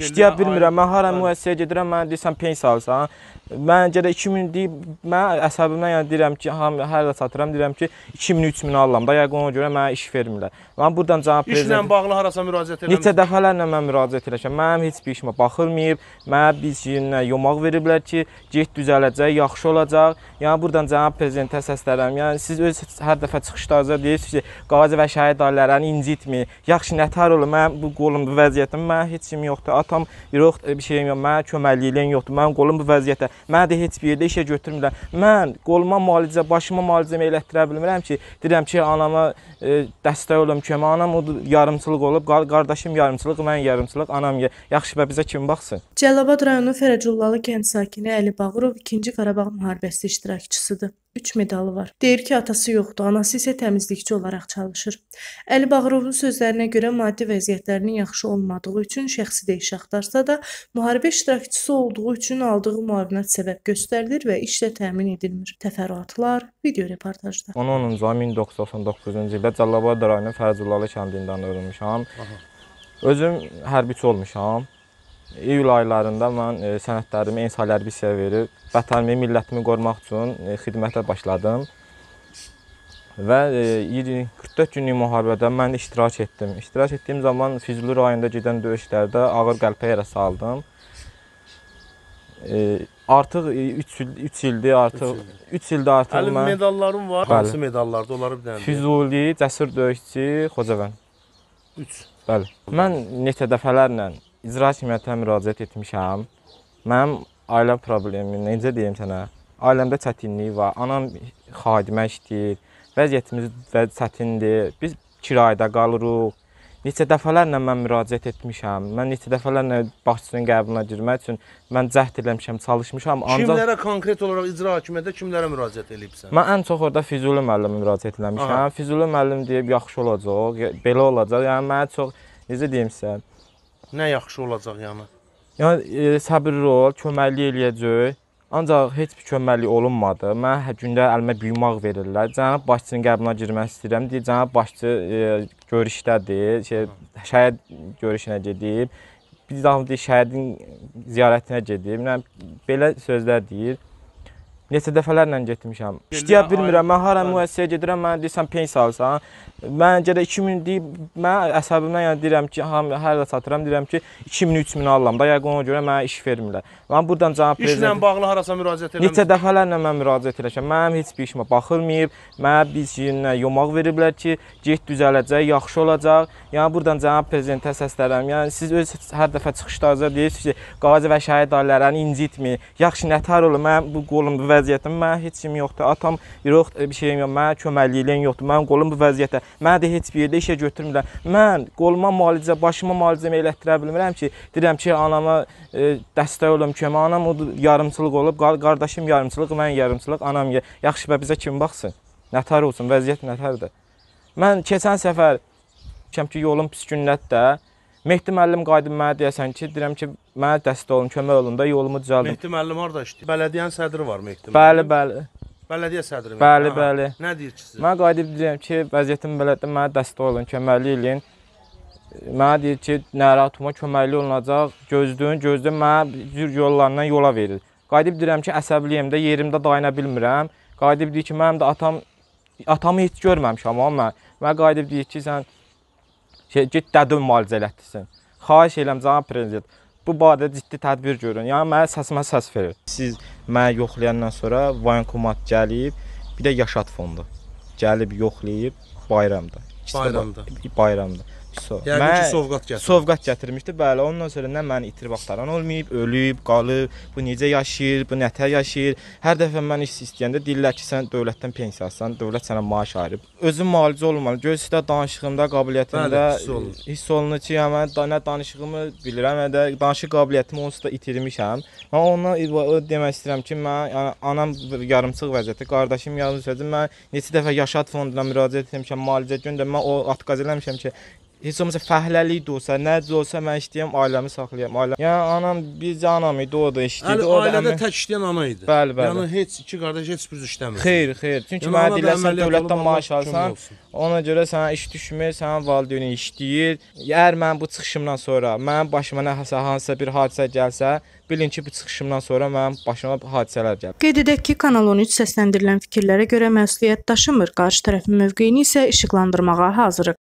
İşləyə bilmirəm. Mən hara müəssisəyə gedirəm, mənə deyirsən pen salsan. Mən gələ 2000 deyib, mən əsəbimdən yəni deyirəm ki, hər də satıram, deyirəm ki, 2000 3000 alıram da, yəqin ona görə mənə iş vermirlər. Mən burdan cavab prezident İşlə bağlı harasa müraciət edirəm. Neçə dəfələrlə mən müraciət etmişəm. Mənim heç bir işimə baxılmayıb. Mənə biz günlə yomaq veriblər ki, get düzələcək, yaxşı olacaq. Yəni burdan cavab prezidentə səslənirəm. Yəni siz öz hər dəfə çıxışlarınızda deyirsiniz ki, qazi və şəhid ailələrini incitməyin. Yaxşı nətər olur? Mən bu qolum bu vəziyyətim, mən heç kim yoxdur atam yox e, bir şeyim yox, mənə köməkliyin yoxdur. Mənim qolum bu vəziyyətdə. Məni də heç bir yerdə işə götürmürlər. Mən qoluma müalicə, başıma müalicə elətdirə bilmirəm ki, deyirəm ki, anama e, dəstək olum ki, anam o yarımçılıq olub, qar qardaşım yarımçılıq, mən yarımçılıq, anam yaxşı və bizə kim baxsın? Cəlilabad rayonu Fərəcullalı kənd sakini Əli Bağırov 2-ci Qarabağ müharibəsi iştirakçısıdır. 3 medalı var. Deyir ki, atası yoxdur, anası isə təmizlikçi olaraq çalışır. Əli Bağırovun sözlərinə görə maddi vəziyyətlərinin yaxşı olmadığı üçün şəxsi deyiş axtarsa da, müharibə iştirakçısı olduğu üçün aldığı müavinət səbəb göstərilir və işlə təmin edilmir. Təfərrüatlar video reportajda. 10-10-cu 1999-cu ildə Cəlilabad rayonu Fərzullalı kəndində doğulmuşam. Özüm hərbiçi olmuşam. İyul aylarında mən e, sənədlərimi ens hərbiyə verib, vətənimi, millətimi qorumaq üçün e, xidmətə başladım. Və 44 e, günlük müharibədə mən iştirak etdim. İştirak etdiyim zaman Füzuli rayonunda gedən döyüşlərdə ağır qəlpə yarası aldım. Artıq 3 il 3 ildir artıq 3 ildir artıq Əlim mən medallarım var. Bəli. Hansı medallardır? Onları bir dənə. Füzuli, cəsur döyüşçü, Xocavənd. 3. Bəli. Mən neçə dəfələrlə icra hakimiyyətinə müraciət etmişəm. Mənim ailə problemi, necə deyim sənə, ailəmdə çətinlik var. Anam xadimə işləyir. Vəziyyətimiz və çətindir. Biz kirayədə qalırıq. Neçə dəfələrlə mən müraciət etmişəm. Mən neçə dəfələrlə başçının qəbuluna girmək üçün mən cəhd eləmişəm, çalışmışam. Ancaq kimlərə konkret olaraq icra hakimiyyətində kimlərə müraciət elibsən? Mən ən çox orada Füzuli müəllimə müraciət eləmişəm. Aha. Füzuli müəllim deyib yaxşı olacaq, belə olacaq. Yəni mənə çox necə deyim sizə, Nə yaxşı olacaq yəni? Yəni e, səbirli ol, köməklik eləyəcək. Ancaq heç bir köməklik olunmadı. Mən hər gündə əlimə büyümaq verirlər. Cənab başçının qəbrinə girmək istəyirəm. Deyir, cənab başçı e, görüşdədir. Şey, şəhid görüşünə gedib. Bir daha deyir, şəhidin ziyarətinə gedib. Yəni belə sözlər deyir. Neçə dəfələrlə getmişəm. İşləyə bilmirəm. Mən hara müəssisəyə gedirəm, mənə deyirsən pensiya alsan. Mən gələ 2000 deyib, mən əsəbimdən yəni deyirəm ki, hər də çatıram, deyirəm ki, 2000 3000 alıram da, yəqin ona görə mənə iş vermirlər. Mən burdan cənab prezident İşlə bağlı harasa müraciət edirəm. Neçə dəfələrlə mən müraciət etmişəm. Mənim heç bir işimə baxılmayıb. Mənə bir şeyinə yomaq veriblər ki, get düzələcək, yaxşı olacaq. Yəni burdan cənab prezidentə səslənirəm. Yəni siz öz hər dəfə çıxışlarınızda deyirsiniz ki, qazi və şəhid ailələrini yəni incitməyin. Yaxşı, nətər olur? Mən bu qolum və vəziyyətim, mənə heç kim yoxdur, atam yox, bir şeyim yox, mənə köməklik eləyən yoxdur, mənim qolum bu vəziyyətdə, məni də heç bir yerdə işə götürmürlər. Mən qoluma müalicə, başıma müalicə elətdirə bilmirəm ki, deyirəm ki, anama e, dəstək olum ki, anam o yarımçılıq olub, qardaşım yarımçılıq, mən yarımçılıq, anam yaxşı və bizə kim baxsın? Nətər olsun, vəziyyət nətərdir? Mən keçən səfər, ki, yolum pis günlətdə, Mehdi müəllim qayıdıb mənə deyəsən ki, deyirəm ki, mənə dəstək olun, kömək olun da yolumu düzəldim. Mehdi müəllim harda işləyir? Bələdiyyənin sədri var Mehdi müəllim. Bəli, bəli. Bələdiyyə sədri Mehdi. Bəli, Aha. bəli. Nə deyir ki sizə? Mən qayıdıb deyirəm ki, vəziyyətim belədir, mənə dəstək olun, köməklik eləyin. Mənə deyir ki, narahatuma köməkli olunacaq, gözlüyün, gözlüyün mənə cür yollarından yola verir. Qayıdıb deyirəm ki, əsəbliyəm də, yerimdə dayana bilmirəm. Qayıdıb deyir ki, mənim də atam atamı heç görməmişəm amma mən. Mən qayıdıb deyir ki, sən şey, get dədən müalicə elətdirsin. Xahiş edirəm cənab prezident, bu barədə ciddi tədbir görün. Yəni mənə səsimə səs verin. Siz məni yoxlayandan sonra Vankomat gəlib, bir də Yaşad fondu gəlib yoxlayıb bayramda. İkisi bayramda. Bayramda. So. Yəni mənə ki, sovqat gətirmişdi. Sovqat gətirmişdi. Bəli, ondan sonra nə məni itirib axtaran olmayıb, ölüb, qalıb, bu necə yaşayır, bu nətə yaşayır. Hər dəfə mən iş istəyəndə deyirlər ki, sən dövlətdən pensiyasan, dövlət sənə maaş ayırıb. Özün müalicə olunmalı. Göz-sidə danışığımda, qabiliyyətimdə Bəli, hiss olunur ki, yəni mən nə danışığımı bilirəm, nə də danışıq qabiliyyətimi onsuz da itirmişəm. Mən ona demək istəyirəm ki, mən yəni anam yarımçıq vəziyyətdə, qardaşım yarımçıq vəziyyətdə. Mən neçə dəfə Yaşad fonduna müraciət etmişəm, müalicə göndərmə, o atqaz eləmişəm ki, Heç olmasa fəhləlik də olsa, nə də olsa mən işləyəm, ailəmi saxlayam. Ailəm. Yəni anam bir anam idi, o da işləyirdi. Həli, o da ailədə əmi... tək işləyən ana idi. Bəli, bəli. Yəni heç iki qardaş heç bir işləmir. Xeyr, xeyr. Çünki yəni, mənə deyirlər sən dövlətdən maaş alsan, ona görə sənə iş düşmür, sənin valideynin işləyir. Əgər mən bu çıxışımdan sonra mənim başıma nə hansısa bir hadisə gəlsə, bilin ki, bu çıxışımdan sonra mənim başıma hadisələr gəlir. Qeyd edək ki, Kanal 13 səsləndirilən fikirlərə görə məsuliyyət daşımır. Qarşı tərəfin mövqeyini isə işıqlandırmağa hazırıq.